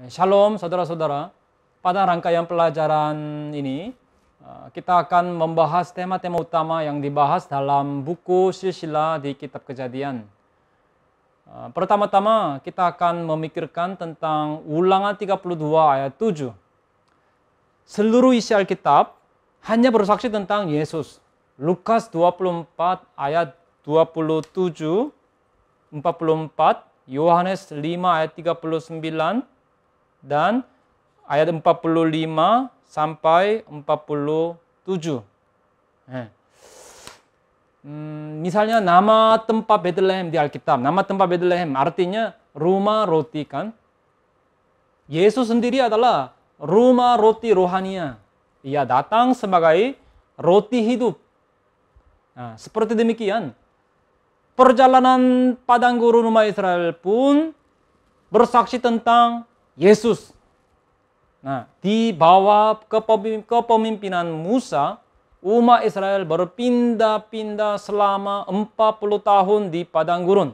Eh, shalom saudara-saudara. Pada rangkaian pelajaran ini, eh, kita akan membahas tema-tema utama yang dibahas dalam buku silsilah di kitab Kejadian. Eh, pertama-tama kita akan memikirkan tentang ulangan 32 ayat 7. Seluruh isi Alkitab hanya bersaksi tentang Yesus. Lukas 24 ayat 27, 44, Yohanes 5 ayat 39, dan ayat 45 sampai 47. Eh. Hmm, misalnya nama tempat Bethlehem di Alkitab. Nama tempat Bethlehem artinya rumah roti kan. Yesus sendiri adalah rumah roti rohania. Ia datang sebagai roti hidup. Nah, seperti demikian, perjalanan padang gurun rumah Israel pun bersaksi tentang Yesus. Nah, di bawah kepemimpinan Musa, umat Israel berpindah-pindah selama 40 tahun di padang gurun.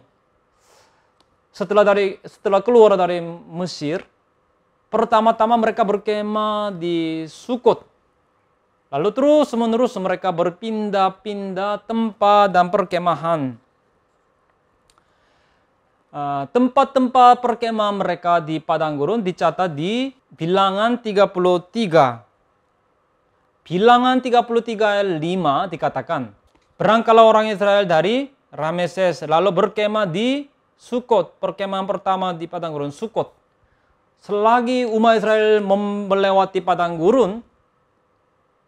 Setelah dari setelah keluar dari Mesir, pertama-tama mereka berkemah di Sukot. Lalu terus menerus mereka berpindah-pindah tempat dan perkemahan. Eh, tempat-tempat perkemahan mereka di padang gurun dicatat di bilangan 33. Bilangan 33 ayat 5 dikatakan, Berangkatlah orang Israel dari Rameses lalu berkemah di Sukot, perkemahan pertama di padang gurun Sukot. Selagi umat Israel melewati padang gurun,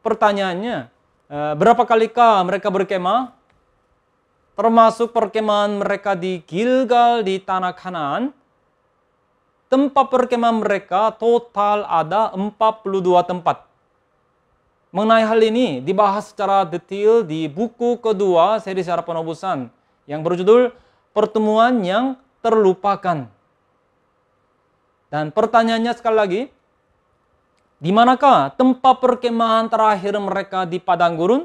pertanyaannya, eh, berapa kalikah mereka berkemah? termasuk perkemahan mereka di Gilgal di tanah Kanan. Tempat perkemahan mereka total ada 42 tempat. Mengenai hal ini dibahas secara detail di buku kedua seri secara penobusan yang berjudul Pertemuan yang Terlupakan. Dan pertanyaannya sekali lagi, di manakah tempat perkemahan terakhir mereka di padang gurun?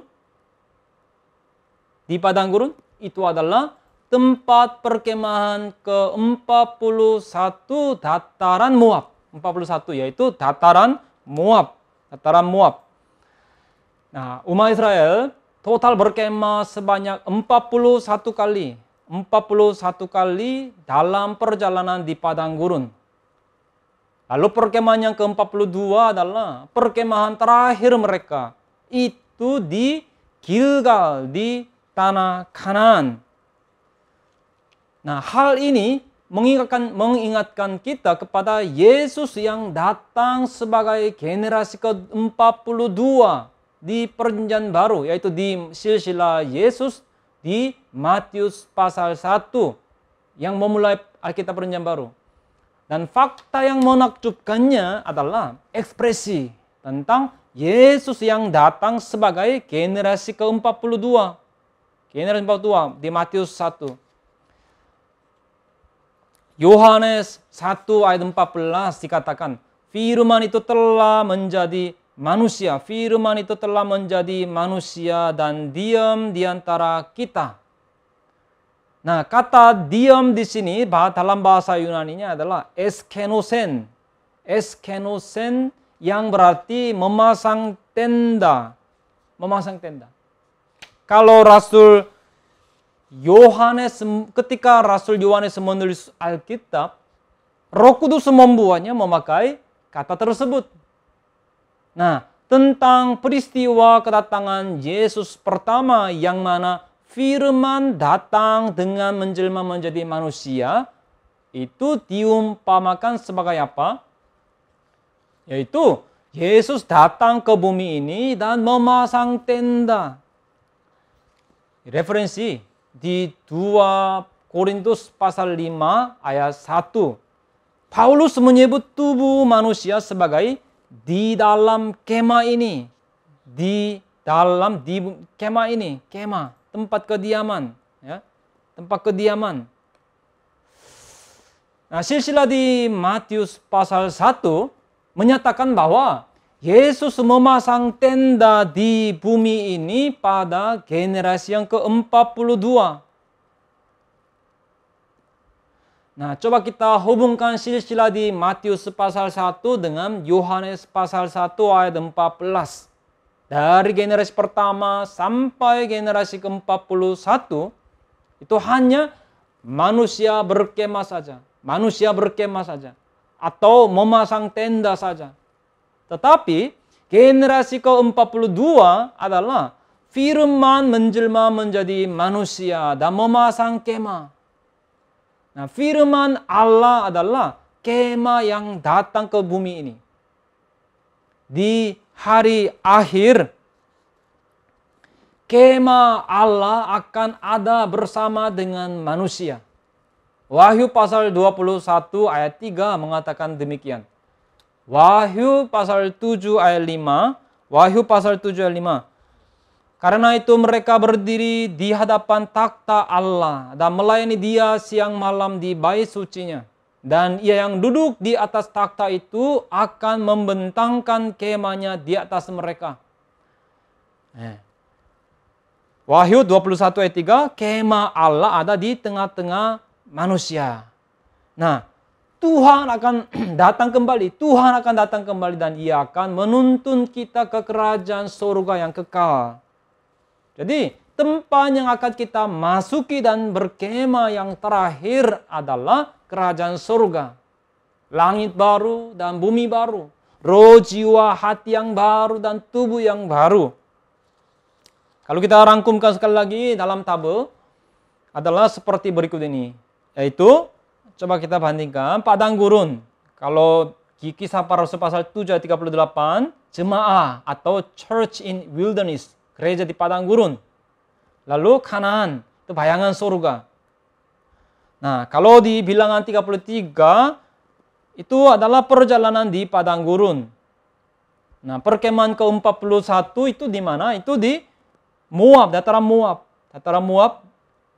Di padang gurun? itu adalah tempat perkemahan ke-41 dataran Moab. 41 yaitu dataran Moab. Dataran Moab. Nah, umat Israel total berkemah sebanyak 41 kali. 41 kali dalam perjalanan di padang gurun. Lalu perkemahan yang ke-42 adalah perkemahan terakhir mereka. Itu di Gilgal, di tanah kanan. Nah, hal ini mengingatkan mengingatkan kita kepada Yesus yang datang sebagai generasi ke-42 di perjanjian baru yaitu di silsilah Yesus di Matius pasal 1 yang memulai Alkitab perjanjian baru. Dan fakta yang menakjubkannya adalah ekspresi tentang Yesus yang datang sebagai generasi ke-42 542 di Matius 1. Yohanes 1 ayat 14 dikatakan, firman itu telah menjadi manusia, firman itu telah menjadi manusia dan diam di antara kita. Nah, kata diam di sini dalam bahasa Yunani nya adalah eskenosen. Eskenosen yang berarti memasang tenda. Memasang tenda. Kalau Rasul Yohanes ketika Rasul Yohanes menulis Alkitab, Roh Kudus membuatnya memakai kata tersebut. Nah, tentang peristiwa kedatangan Yesus pertama yang mana firman datang dengan menjelma menjadi manusia itu diumpamakan sebagai apa? Yaitu Yesus datang ke bumi ini dan memasang tenda referensi di 2 Korintus pasal 5 ayat 1. Paulus menyebut tubuh manusia sebagai di dalam kema ini. Di dalam di kema ini, kema, tempat kediaman, ya. Tempat kediaman. Nah, silsilah di Matius pasal 1 menyatakan bahwa Yesus memasang tenda di bumi ini pada generasi yang ke-42. Nah, coba kita hubungkan silsilah di Matius pasal 1 dengan Yohanes pasal 1 ayat 14. Dari generasi pertama sampai generasi ke-41 itu hanya manusia berkemah saja, manusia berkemah saja atau memasang tenda saja. Tetapi generasi ke-42 adalah firman menjelma menjadi manusia dan memasang kema. Nah, firman Allah adalah kema yang datang ke bumi ini. Di hari akhir, kema Allah akan ada bersama dengan manusia. Wahyu pasal 21 ayat 3 mengatakan demikian. Wahyu pasal 7 ayat 5. Wahyu pasal 7 ayat 5. Karena itu mereka berdiri di hadapan takhta Allah dan melayani dia siang malam di bait sucinya. Dan ia yang duduk di atas takhta itu akan membentangkan kemahnya di atas mereka. Eh. Wahyu 21 ayat 3, kemah Allah ada di tengah-tengah manusia. Nah, Tuhan akan datang kembali. Tuhan akan datang kembali dan ia akan menuntun kita ke kerajaan surga yang kekal. Jadi tempat yang akan kita masuki dan berkemah yang terakhir adalah kerajaan surga. Langit baru dan bumi baru. Roh jiwa hati yang baru dan tubuh yang baru. Kalau kita rangkumkan sekali lagi dalam tabel adalah seperti berikut ini. Yaitu coba kita bandingkan padang gurun. Kalau kisah para rasul pasal 7 ayat 38, jemaah atau church in wilderness, gereja di padang gurun. Lalu kanan, itu bayangan surga. Nah, kalau di bilangan 33, itu adalah perjalanan di padang gurun. Nah, perkemahan ke-41 itu di mana? Itu di Moab, dataran Moab. Dataran Moab,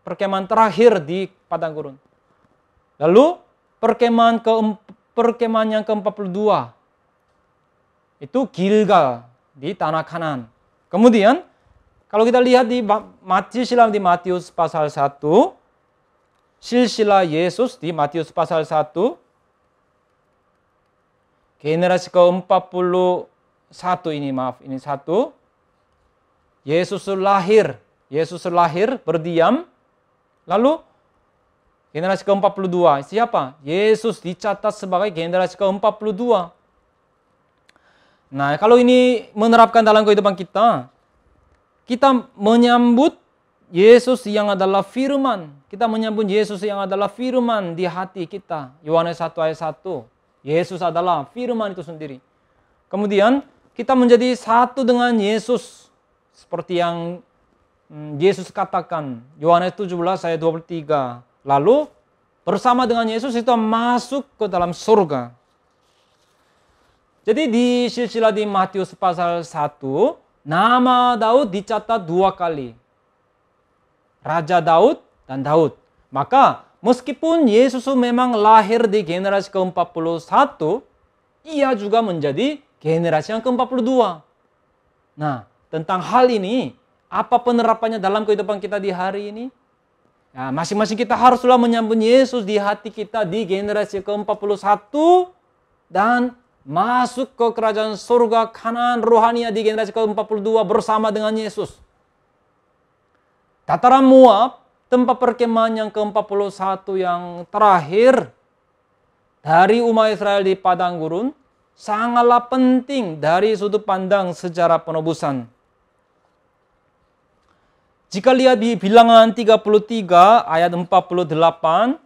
perkemahan terakhir di padang gurun. Lalu perkemahan ke perkemahan yang ke-42 itu Gilgal di tanah Kanan. Kemudian kalau kita lihat di Matius di Matius pasal 1 silsilah Yesus di Matius pasal 1 generasi ke-41 ini maaf ini satu Yesus lahir Yesus lahir berdiam lalu Generasi ke-42. Siapa? Yesus dicatat sebagai generasi ke-42. Nah, kalau ini menerapkan dalam kehidupan kita, kita menyambut Yesus yang adalah firman. Kita menyambut Yesus yang adalah firman di hati kita. Yohanes 1 ayat 1. Yesus adalah firman itu sendiri. Kemudian kita menjadi satu dengan Yesus seperti yang hmm, Yesus katakan Yohanes 17 ayat 23. Lalu bersama dengan Yesus itu masuk ke dalam surga. Jadi di silsilah di Matius pasal 1, nama Daud dicatat dua kali. Raja Daud dan Daud. Maka meskipun Yesus memang lahir di generasi ke-41, ia juga menjadi generasi yang ke-42. Nah, tentang hal ini, apa penerapannya dalam kehidupan kita di hari ini? Nah, masing-masing kita haruslah menyambut Yesus di hati kita di generasi ke-41 dan masuk ke kerajaan surga kanan rohani di generasi ke-42 bersama dengan Yesus. Tataran Moab, tempat perkemahan yang ke-41 yang terakhir dari umat Israel di padang gurun, sangatlah penting dari sudut pandang sejarah penebusan. Jika lihat di bilangan 33 ayat 48, 49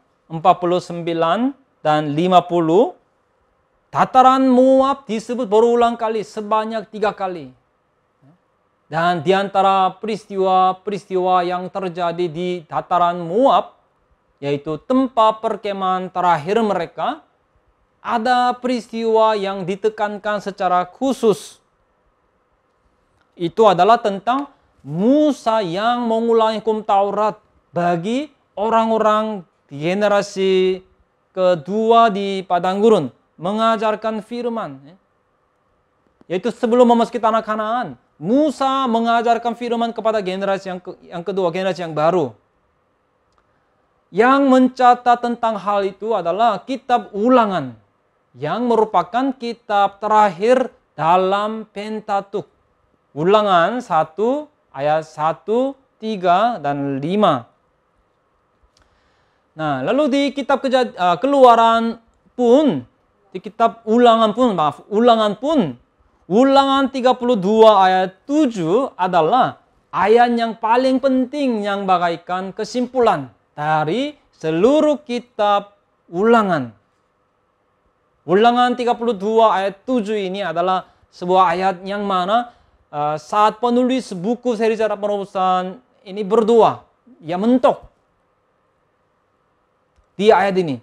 dan 50, Tataran Moab disebut berulang kali sebanyak tiga kali. Dan di antara peristiwa-peristiwa yang terjadi di dataran Moab, yaitu tempat perkemahan terakhir mereka, ada peristiwa yang ditekankan secara khusus. Itu adalah tentang Musa yang mengulangi hukum Taurat bagi orang-orang generasi kedua di padang gurun mengajarkan firman ya. yaitu sebelum memasuki tanah Kanaan Musa mengajarkan firman kepada generasi yang ke, yang kedua generasi yang baru yang mencatat tentang hal itu adalah kitab Ulangan yang merupakan kitab terakhir dalam Pentatuk Ulangan 1 ayat 1, 3 dan 5. Nah, lalu di kitab kejad, uh, ah, Keluaran pun di kitab Ulangan pun, maaf, Ulangan pun Ulangan 32 ayat 7 adalah ayat yang paling penting yang bagaikan kesimpulan dari seluruh kitab Ulangan. Ulangan 32 ayat 7 ini adalah sebuah ayat yang mana Eh, saat penulis buku seri cara perobosan ini berdua yang mentok di ayat ini.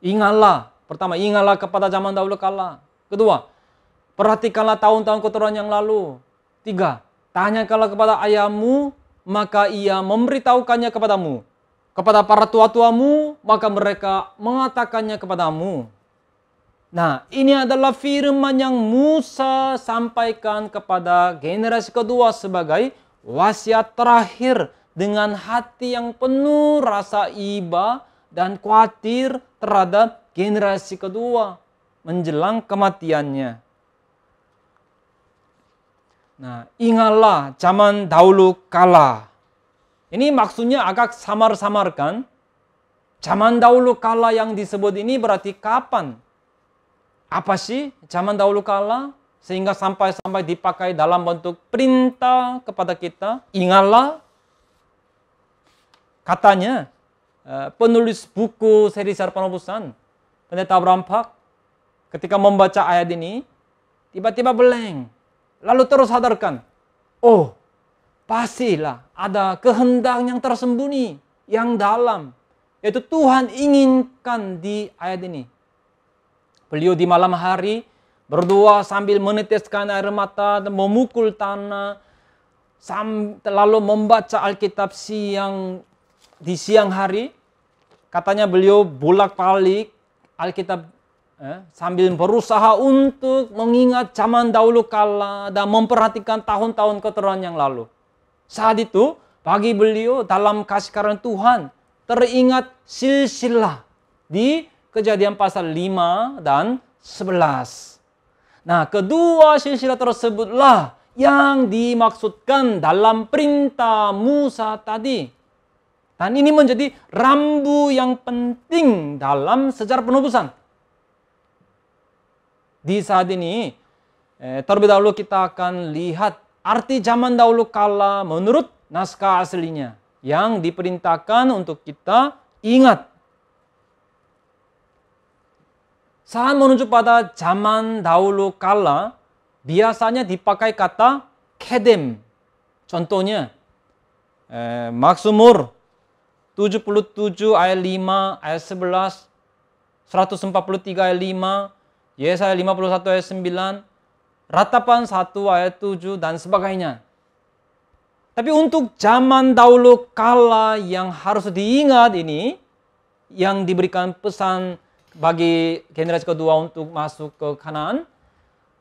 Ingatlah, pertama ingatlah kepada zaman dahulu kala. Kedua, perhatikanlah tahun-tahun kotoran yang lalu. Tiga, tanyakanlah kepada ayahmu, maka ia memberitahukannya kepadamu. Kepada para tua-tuamu, maka mereka mengatakannya kepadamu. Nah, ini adalah firman yang Musa sampaikan kepada generasi kedua sebagai wasiat terakhir dengan hati yang penuh rasa iba dan khawatir terhadap generasi kedua menjelang kematiannya. Nah, ingatlah zaman dahulu kala. Ini maksudnya agak samar-samarkan. Zaman dahulu kala yang disebut ini berarti kapan? apa sih zaman dahulu kala sehingga sampai-sampai dipakai dalam bentuk perintah kepada kita. Ingatlah katanya eh, penulis buku seri Sar Pendeta Abraham Park ketika membaca ayat ini tiba-tiba beleng lalu terus sadarkan oh pastilah ada kehendak yang tersembunyi yang dalam yaitu Tuhan inginkan di ayat ini Beliau di malam hari berdoa sambil meneteskan air mata dan memukul tanah lalu membaca Alkitab siang di siang hari katanya beliau bolak-balik Alkitab eh, sambil berusaha untuk mengingat zaman dahulu kala dan memperhatikan tahun-tahun keterangan yang lalu. Saat itu bagi beliau dalam kasih karunia Tuhan teringat silsilah di Kejadian pasal 5 dan 11. Nah, kedua silsilah tersebutlah yang dimaksudkan dalam perintah Musa tadi. Dan ini menjadi rambu yang penting dalam sejarah penubusan. Di saat ini, eh, terlebih dahulu kita akan lihat arti zaman dahulu kala menurut naskah aslinya yang diperintahkan untuk kita ingat Saat menuju pada zaman dahulu kala, biasanya dipakai kata kedem. Contohnya, eh, Maksumur 77 ayat 5 ayat 11, 143 ayat 5, Yesaya 51 ayat 9, Ratapan 1 ayat 7 dan sebagainya. Tapi untuk zaman dahulu kala yang harus diingat ini, yang diberikan pesan bagi generasi kedua untuk masuk ke Kanan.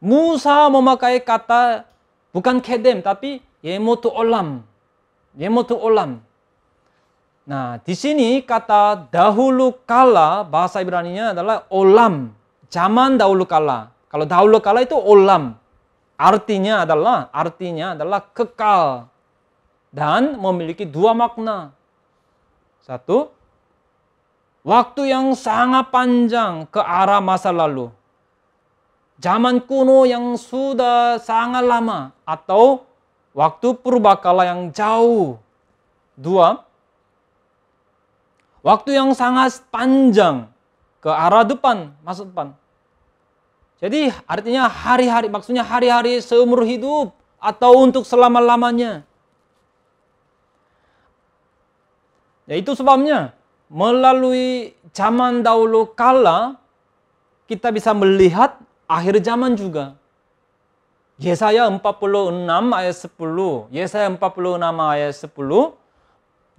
Musa memakai kata bukan kedem tapi yemotu olam. Yemotu olam. Nah, di sini kata dahulu kala bahasa Ibrani-nya adalah olam, zaman dahulu kala. Kalau dahulu kala itu olam. Artinya adalah artinya adalah kekal dan memiliki dua makna. Satu, Waktu yang sangat panjang ke arah masa lalu. Zaman kuno yang sudah sangat lama atau waktu purbakala yang jauh. Dua, waktu yang sangat panjang ke arah depan, masa depan. Jadi artinya hari-hari, maksudnya hari-hari seumur hidup atau untuk selama-lamanya. Ya itu sebabnya melalui zaman dahulu kala kita bisa melihat akhir zaman juga. Yesaya 46 ayat 10. Yesaya 46 ayat 10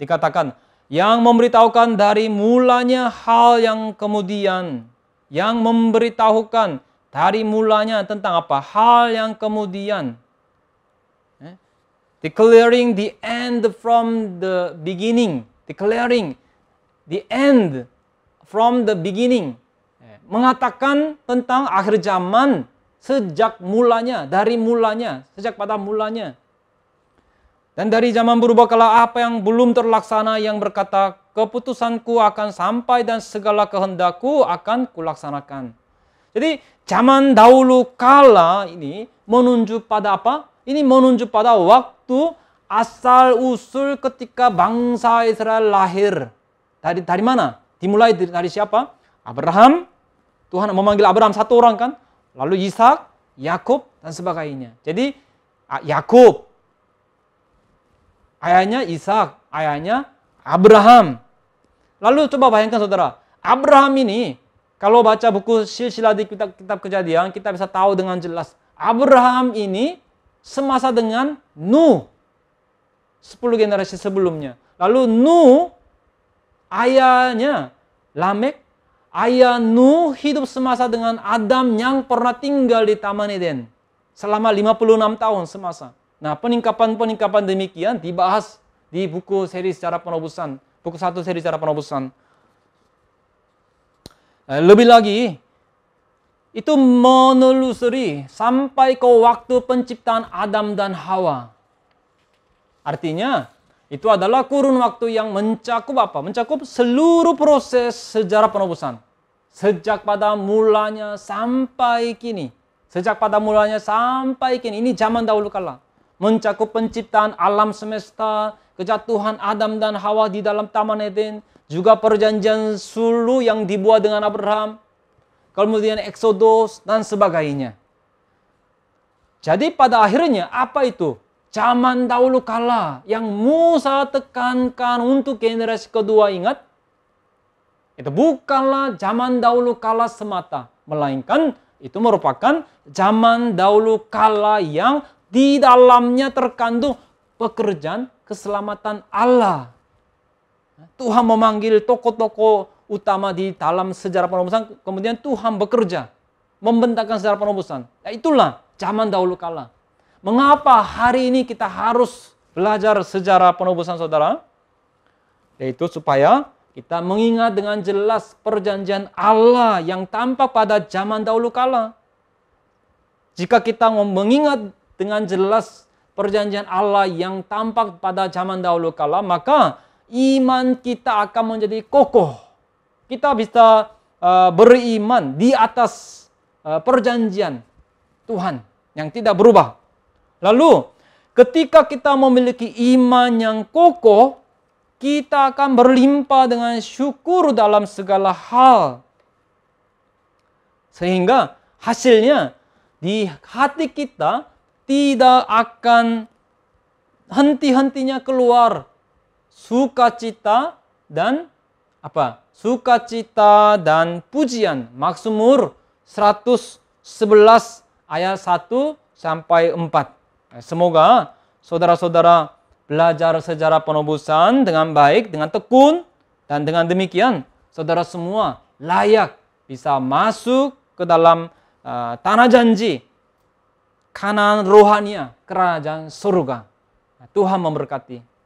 dikatakan yang memberitahukan dari mulanya hal yang kemudian yang memberitahukan dari mulanya tentang apa? Hal yang kemudian. Eh, declaring the end from the beginning. Declaring the end from the beginning mengatakan tentang akhir zaman sejak mulanya dari mulanya sejak pada mulanya dan dari zaman berubah kala apa yang belum terlaksana yang berkata keputusanku akan sampai dan segala kehendakku akan kulaksanakan jadi zaman dahulu kala ini menunjuk pada apa ini menunjuk pada waktu asal usul ketika bangsa Israel lahir dari dari mana? Dimulai dari, siapa? Abraham. Tuhan memanggil Abraham satu orang kan? Lalu Ishak, Yakub dan sebagainya. Jadi Yakub ayahnya Ishak, ayahnya Abraham. Lalu coba bayangkan saudara, Abraham ini kalau baca buku silsilah di kitab, kitab kejadian, kita bisa tahu dengan jelas. Abraham ini semasa dengan Nuh. sepuluh generasi sebelumnya. Lalu Nuh ayahnya Lamek, ayah Nuh hidup semasa dengan Adam yang pernah tinggal di Taman Eden selama 56 tahun semasa. Nah, peningkapan-peningkapan demikian dibahas di buku seri secara penobusan, buku satu seri secara penobusan. Eh, lebih lagi, itu menelusuri sampai ke waktu penciptaan Adam dan Hawa. Artinya, itu adalah kurun waktu yang mencakup apa? Mencakup seluruh proses sejarah penebusan. Sejak pada mulanya sampai kini. Sejak pada mulanya sampai kini. Ini zaman dahulu kala. Mencakup penciptaan alam semesta, kejatuhan Adam dan Hawa di dalam Taman Eden, juga perjanjian sulu yang dibuat dengan Abraham, kemudian Exodus dan sebagainya. Jadi pada akhirnya apa itu? zaman dahulu kala yang Musa tekankan untuk generasi kedua ingat itu bukanlah zaman dahulu kala semata melainkan itu merupakan zaman dahulu kala yang di dalamnya terkandung pekerjaan keselamatan Allah. Tuhan memanggil tokoh-tokoh utama di dalam sejarah penebusan, kemudian Tuhan bekerja membentangkan sejarah penebusan. Ya nah, itulah zaman dahulu kala. Mengapa hari ini kita harus belajar sejarah penebusan saudara? Yaitu supaya kita mengingat dengan jelas perjanjian Allah yang tampak pada zaman dahulu kala. Jika kita mengingat dengan jelas perjanjian Allah yang tampak pada zaman dahulu kala, maka iman kita akan menjadi kokoh. Kita bisa uh, beriman di atas uh, perjanjian Tuhan yang tidak berubah. Lalu, ketika kita memiliki iman yang kokoh, kita akan berlimpah dengan syukur dalam segala hal. Sehingga hasilnya di hati kita tidak akan henti-hentinya keluar sukacita dan apa? Sukacita dan pujian. Makmur 111 ayat 1 sampai 4. Semoga saudara-saudara belajar sejarah penobusan dengan baik, dengan tekun, dan dengan demikian saudara semua layak bisa masuk ke dalam uh, tanah janji, kanan rohania, kerajaan surga. Tuhan memberkati.